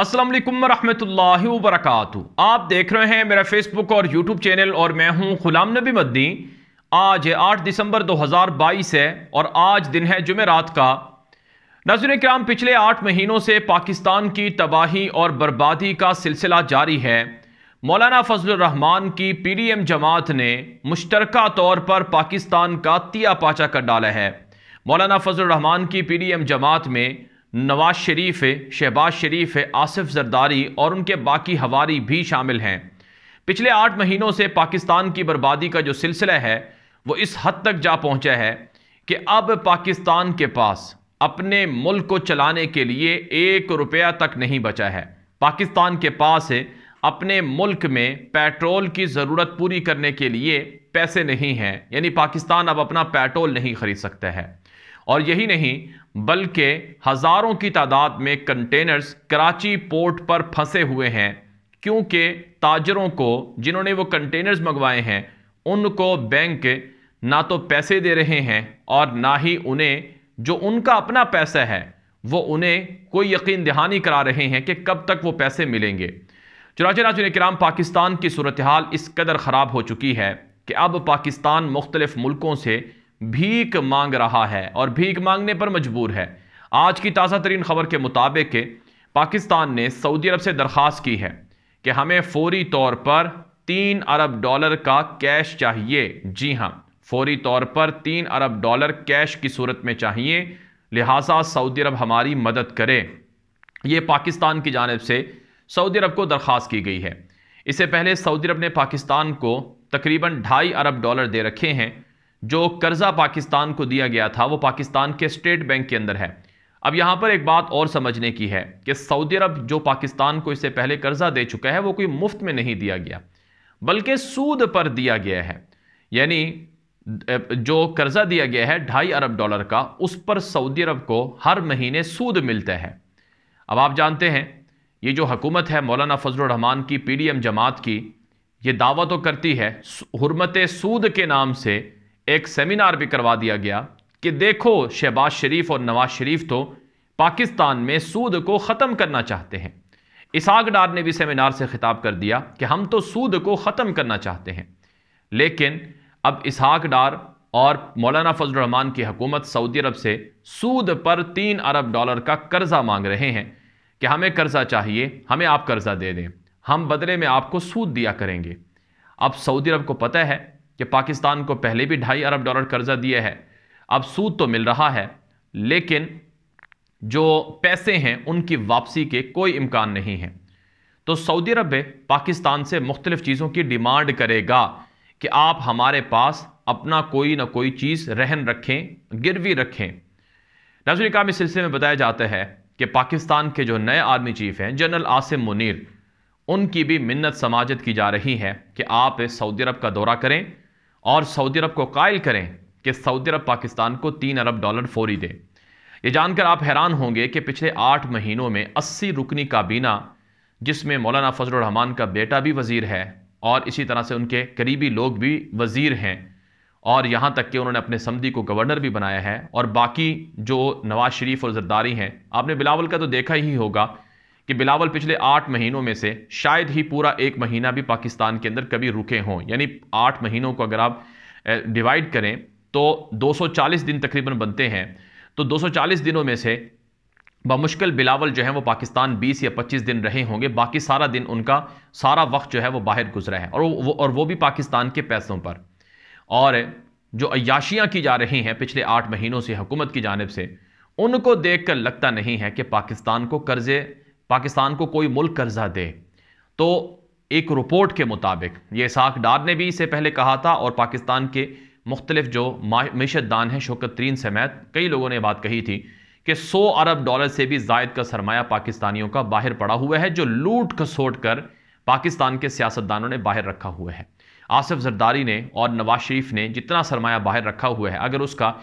असलम वरम्ह वरक आप देख रहे हैं मेरा फेसबुक और यूट्यूब चैनल और मैं हूं गुलाम नबी मदनी आज 8 दिसंबर 2022 है और आज दिन है जुमेरात का नजर क्राम पिछले आठ महीनों से पाकिस्तान की तबाही और बर्बादी का सिलसिला जारी है मौलाना फजल रहमान की पी डी एम जमात ने मुश्तर तौर पर पाकिस्तान का तिया पाचा कर डाला है मौलाना फजल रहमान की पी डी एम जमात में नवाज शरीफ है शहबाज शरीफ है आसिफ जरदारी और उनके बाकी हवारी भी शामिल हैं पिछले आठ महीनों से पाकिस्तान की बर्बादी का जो सिलसिला है वो इस हद तक जा पहुंचा है कि अब पाकिस्तान के पास अपने मुल्क को चलाने के लिए एक रुपया तक नहीं बचा है पाकिस्तान के पास है अपने मुल्क में पेट्रोल की ज़रूरत पूरी करने के लिए पैसे नहीं हैं यानी पाकिस्तान अब अपना पेट्रोल नहीं ख़रीद सकता है और यही नहीं बल्कि हज़ारों की तादाद में कंटेनर्स कराची पोर्ट पर फंसे हुए हैं क्योंकि ताजरों को जिन्होंने वो कंटेनर्स मंगवाए हैं उनको बैंक ना तो पैसे दे रहे हैं और ना ही उन्हें जो उनका अपना पैसा है वो उन्हें कोई यकीन दहानी करा रहे हैं कि कब तक वो पैसे मिलेंगे चुनाच नाचन कराम पाकिस्तान की सूरत हाल इस कदर ख़राब हो चुकी है कि अब पाकिस्तान मुख्तलिफ़ मुल्कों से भीख मांग रहा है और भीख मांगने पर मजबूर है आज की ताज़ा तरीन खबर के मुताबिक पाकिस्तान ने सऊदी अरब से दरख्वास्त की है कि हमें फौरी तौर पर तीन अरब डॉलर का कैश चाहिए जी हाँ फौरी तौर पर तीन अरब डॉलर कैश की सूरत में चाहिए लिहाजा सऊदी अरब हमारी मदद करे ये पाकिस्तान की जानब से सऊदी अरब को दरख्वास्त की गई है इससे पहले सऊदी अरब ने पाकिस्तान को तकरीबन ढाई अरब डॉलर दे रखे हैं जो कर्ज़ा पाकिस्तान को दिया गया था वो पाकिस्तान के स्टेट बैंक के अंदर है अब यहां पर एक बात और समझने की है कि सऊदी अरब जो पाकिस्तान को इससे पहले कर्ज़ा दे चुका है वो कोई मुफ्त में नहीं दिया गया बल्कि सूद पर दिया गया है यानी जो कर्ज़ा दिया गया है ढाई अरब डॉलर का उस पर सऊदी अरब को हर महीने सूद मिलता है अब आप जानते हैं ये जो हकूमत है मौलाना फजलरहमान की पी जमात की ये दावा तो करती है हरमत सूद के नाम से एक सेमिनार भी करवा दिया गया कि देखो शहबाज शरीफ और नवाज शरीफ तो पाकिस्तान में सूद को ख़त्म करना चाहते हैं इसहाक डार ने भी सेमिनार से खिताब कर दिया कि हम तो सूद को ख़त्म करना चाहते हैं लेकिन अब इसहाक डार और मौलाना फजल रहमान की हकूमत सऊदी अरब से सूद पर तीन अरब डॉलर का कर्ज़ा मांग रहे हैं कि हमें कर्ज़ा चाहिए हमें आप कर्ज़ा दे दें हम बदले में आपको सूद दिया करेंगे अब सऊदी अरब को पता है कि पाकिस्तान को पहले भी ढाई अरब डॉलर कर्जा दिए है अब सूद तो मिल रहा है लेकिन जो पैसे हैं उनकी वापसी के कोई इम्कान नहीं है तो सऊदी अरब पाकिस्तान से मुख्तलिफ चीज़ों की डिमांड करेगा कि आप हमारे पास अपना कोई ना कोई चीज़ रहन रखें गिरवी रखें नजर काम इस सिलसिले में बताया जाता है कि पाकिस्तान के जो नए आर्मी चीफ हैं जनरल आसिम मुनीर उनकी भी मिन्नत समाजत की जा रही है कि आप सऊदी अरब का दौरा करें और सऊदी अरब को कायल करें कि सऊदी अरब पाकिस्तान को तीन अरब डॉलर फौरी दे ये जानकर आप हैरान होंगे कि पिछले आठ महीनों में अस्सी रुकनी काबीना जिसमें मौलाना फजलरहमान का बेटा भी वज़ीर है और इसी तरह से उनके करीबी लोग भी वज़ीर हैं और यहाँ तक कि उन्होंने अपने समदी को गवर्नर भी बनाया है और बाकी जो नवाज शरीफ और जरदारी हैं आपने बिलावल का तो देखा ही होगा कि बिलावल पिछले आठ महीनों में से शायद ही पूरा एक महीना भी पाकिस्तान के अंदर कभी रुके हों यानी आठ महीनों को अगर आप डिवाइड करें तो 240 दिन तकरीबन बनते हैं तो 240 दिनों में से बमुश्किल बिलावल जो है वो पाकिस्तान 20 या 25 दिन रहे होंगे बाकी सारा दिन उनका सारा वक्त जो है वो बाहर गुजरा है और वो और वो भी पाकिस्तान के पैसों पर और जो अयाशियाँ की जा रही हैं पिछले आठ महीनों से हुकूमत की जानब से उनको देख कर लगता नहीं है कि पाकिस्तान को कर्ज़े पाकिस्तान को कोई मुल्क कर्जा दे तो एक रिपोर्ट के मुताबिक ये साख डार ने भी इसे पहले कहा था और पाकिस्तान के मुख्तलिफ जो मीशत दान हैं शोकत तरीन समेत कई लोगों ने बात कही थी कि 100 अरब डॉलर से भी जायद का सरमाया पाकिस्तानियों का बाहर पड़ा हुआ है जो लूट खसोट कर पाकिस्तान के सियासतदानों ने बाहर रखा हुआ है आसिफ जरदारी ने और नवाज शरीफ ने जितना सरमाया बाहर रखा हुआ है अगर उसका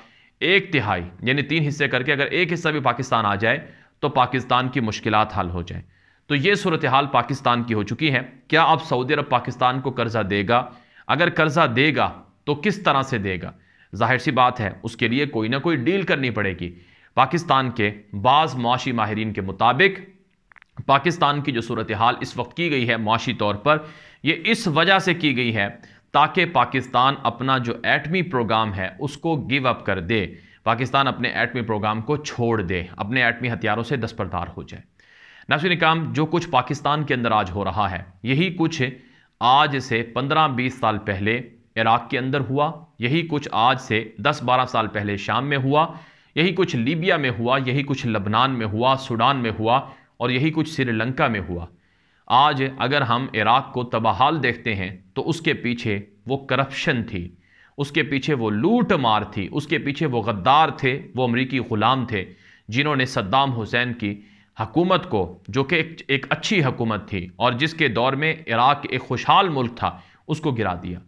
एक तिहाई यानी तीन हिस्से करके अगर एक हिस्सा भी पाकिस्तान आ जाए तो पाकिस्तान की मुश्किल हल हो जाएँ तो ये सूरत हाल पाकिस्तान की हो चुकी है क्या अब सऊदी अरब पाकिस्तान को कर्ज़ा देगा अगर कर्ज़ा देगा तो किस तरह से देगा जाहिर सी बात है उसके लिए कोई ना कोई डील करनी पड़ेगी पाकिस्तान के बाज़ माशी माहरीन के मुताबिक पाकिस्तान की जो सूरत हाल इस वक्त की गई है माशी तौर पर यह इस वजह से की गई है ताकि पाकिस्तान अपना जो एटमी प्रोग्राम है उसको गिव अप कर दे पाकिस्तान अपने एटमी प्रोग्राम को छोड़ दे अपने एटमी हथियारों से दस्तरदार हो जाए नासिर निकाम जो कुछ पाकिस्तान के अंदर आज हो रहा है यही कुछ आज से 15-20 साल पहले इराक के अंदर हुआ यही कुछ आज से 10-12 साल पहले शाम में हुआ यही कुछ लीबिया में हुआ यही कुछ लबनान में हुआ सूडान में हुआ और यही कुछ श्रीलंका में हुआ आज अगर हम इराक को तबाहाल देखते हैं तो उसके पीछे वो करप्शन थी उसके पीछे वो लूट मार थी उसके पीछे वो गद्दार थे वो अमरीकी ग़ुलाम थे जिन्होंने सद्दाम हुसैन की हकूमत को जो कि एक, एक अच्छी हकूमत थी और जिसके दौर में इराक़ एक खुशहाल मुल्क था उसको गिरा दिया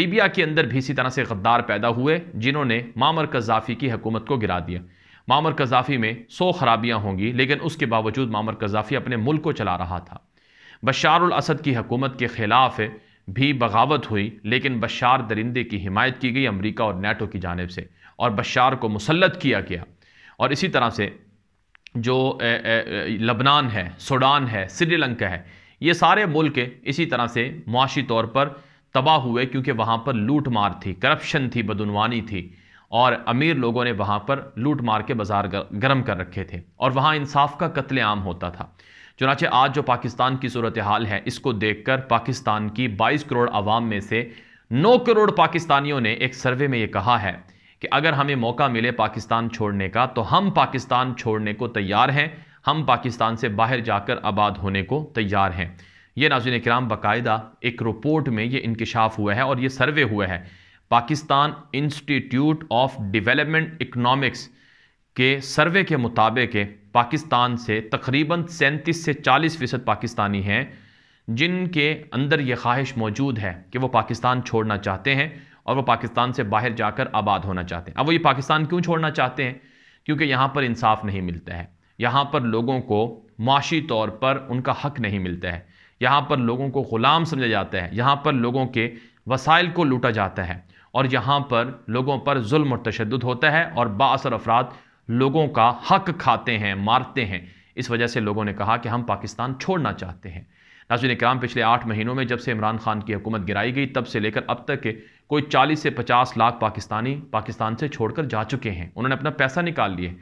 लीबिया के अंदर भी इसी तरह से गद्दार पैदा हुए जिन्होंने मामर कज़ाफ़ी की हकूमत को गिरा दिया मामर कज़ाफ़ी में सौ खराबियाँ होंगी लेकिन उसके बावजूद मामर कज़ाफ़ी अपने मुल्क को चला रहा था बशारुल असद की हकूमत के ख़िलाफ़ भी बगावत हुई लेकिन बशार दरिंदे की हिमायत की गई अमरीका और नेटो की जानब से और बशार को मुसलत किया गया और इसी तरह से जो लबनान है सूडान है श्रीलंका है ये सारे मुल्क इसी तरह से मुआशी तौर पर तबाह हुए क्योंकि वहाँ पर लूट मार थी करप्शन थी बदनवानी थी और अमीर लोगों ने वहाँ पर लूट मार के बाज़ार गर्म कर रखे थे और वहाँ इंसाफ का कत्लेम होता था चुनाचे आज जो पाकिस्तान की सूरत हाल है इसको देखकर पाकिस्तान की 22 करोड़ आवाम में से 9 करोड़ पाकिस्तानियों ने एक सर्वे में ये कहा है कि अगर हमें मौका मिले पाकिस्तान छोड़ने का तो हम पाकिस्तान छोड़ने को तैयार हैं हम पाकिस्तान से बाहर जाकर आबाद होने को तैयार हैं ये नाजिन कराम बाकायदा एक रिपोर्ट में ये इंकशाफ हुआ है और ये सर्वे हुआ है Pakistan Institute of Development Economics के सर्वे के मुताबिक पाकिस्तान से तकरीबन सैंतीस से चालीस फ़ीसद पाकिस्तानी हैं जिनके अंदर ये ख्वाहिश मौजूद है कि वो पाकिस्तान छोड़ना चाहते हैं और वो पाकिस्तान से बाहर जाकर आबाद होना चाहते हैं अब वो ये पाकिस्तान क्यों छोड़ना चाहते हैं क्योंकि यहाँ पर इंसाफ नहीं मिलता है यहाँ पर लोगों को माशी तौर पर उनका हक नहीं मिलता है यहाँ पर लोगों को ग़ुलाम समझा जाता है यहाँ पर लोगों के वसाइल को लूटा जाता है और यहाँ पर लोगों पर जुल्म और तशद होता है और बासर अफराद लोगों का हक खाते हैं मारते हैं इस वजह से लोगों ने कहा कि हम पाकिस्तान छोड़ना चाहते हैं नाजिन कराम पिछले आठ महीनों में जब से इमरान खान की हुकूमत गिराई गई तब से लेकर अब तक के कोई चालीस से पचास लाख पाकिस्तानी पाकिस्तान से छोड़कर जा चुके हैं उन्होंने अपना पैसा निकाल लिए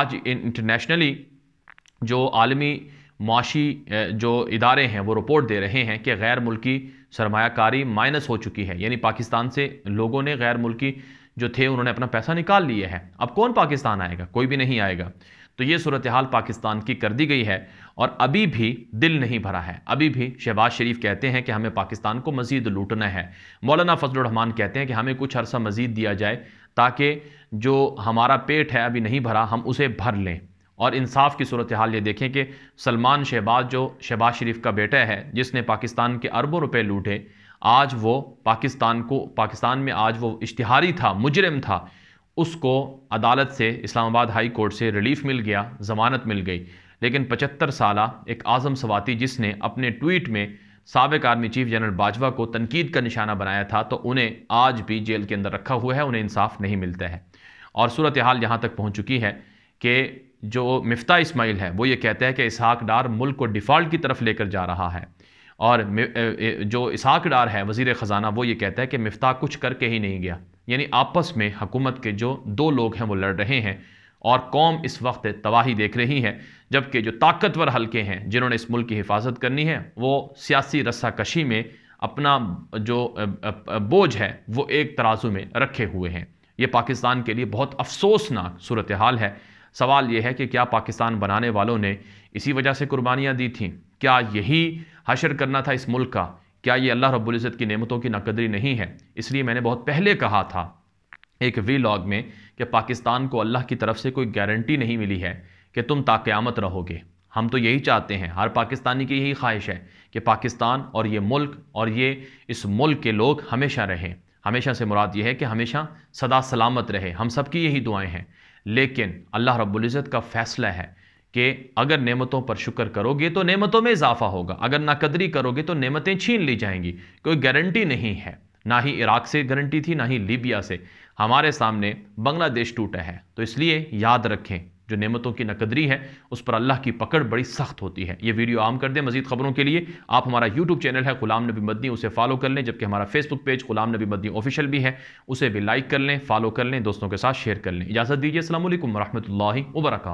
आज इंटरनेशनली जो आलमी माशी जो इदारे हैं वो रिपोर्ट दे रहे हैं कि गैर मुल्की सरमाकारी माइनस हो चुकी है यानी पाकिस्तान से लोगों ने गैर मुल्की जो थे उन्होंने अपना पैसा निकाल लिए हैं अब कौन पाकिस्तान आएगा कोई भी नहीं आएगा तो ये सूरत हाल पाकिस्तान की कर दी गई है और अभी भी दिल नहीं भरा है अभी भी शहबाज शरीफ कहते हैं कि हमें पाकिस्तान को मजीद लूटना है मौलाना फजलरहमान कहते हैं कि हमें कुछ अरसा मजीद दिया जाए ताकि जो हमारा पेट है अभी नहीं भरा हम उसे भर लें और इंसाफ की सूरत हाल ये देखें कि सलमान शहबाज जो शहबाज शरीफ का बेटा है जिसने पाकिस्तान के अरबों रुपये लूटे आज वो पाकिस्तान को पाकिस्तान में आज वो इश्तहारी था मुजरम था उसको अदालत से इस्लामाबाद हाई कोर्ट से रिलीफ मिल गया ज़मानत मिल गई लेकिन पचहत्तर साल एक आज़म सवाती जिसने अपने ट्वीट में सबक आर्मी चीफ जनरल बाजवा को तनकीद का निशाना बनाया था तो उन्हें आज भी जेल के अंदर रखा हुआ है उन्हें इंसाफ नहीं मिलता है और सूरत हाल यहाँ तक पहुँच चुकी है कि जो मफ्ता इसमाइल है वो ये कहता है कि इसहाक डार मुल्क को डिफ़ॉल्ट की तरफ लेकर जा रहा है और जो इसहाक डार है वज़ी ख़ज़ाना वो ये कहता है कि मफ्ता कुछ करके ही नहीं गया यानी आपस में हुकूमत के जो दो लोग हैं वो लड़ रहे हैं और कौम इस वक्त तबाही देख रही है जबकि जो ताकतवर हल्के हैं जिन्होंने इस मुल्क की हिफाजत करनी है वो सियासी रस्साकशी में अपना जो बोझ है वो एक तराजू में रखे हुए हैं ये पाकिस्तान के लिए बहुत अफसोसनाक सूरत हाल है सवाल यह है कि क्या पाकिस्तान बनाने वालों ने इसी वजह से कुर्बानियाँ दी थी क्या यही हशर करना था इस मुल्क का क्या ये अल्लाह रब्ज़त की नेमतों की नकदरी नहीं है इसलिए मैंने बहुत पहले कहा था एक वी लॉग में कि पाकिस्तान को अल्लाह की तरफ से कोई गारंटी नहीं मिली है कि तुम ताक़्यामत रहोगे हम तो यही चाहते हैं हर पाकिस्तानी की यही ख्वाहिश है कि पाकिस्तान और ये मुल्क और ये इस मुल्क के लोग हमेशा रहें हमेशा से मुराद ये है कि हमेशा सदा सलामत रहे हम सबकी यही दुआएं हैं लेकिन अल्लाह रब्बुल्ज़त का फ़ैसला है कि अगर नेमतों पर शुक्र करोगे तो नेमतों में इजाफा होगा अगर नाकदरी करोगे तो नेमतें छीन ली जाएंगी कोई गारंटी नहीं है ना ही इराक से गारंटी थी ना ही लीबिया से हमारे सामने बांग्लादेश टूटा है तो इसलिए याद रखें जो नेमतों की नकदरी है उस पर अल्लाह की पकड़ बड़ी सख्त होती है ये वीडियो आम कर दें मजीद खबरों के लिए आप हमारा यूट्यूब चैनल है गुलाम नबी मदनी उसे फॉलो कर लें जबकि हमारा फेसबुक पेज गुलाम नबी मदनी ऑफिशियल भी है उसे भी लाइक कर लें फॉलो कर लें दोस्तों के साथ शेयर कर लें इजाज़त दीजिए असल वरहमल वर्क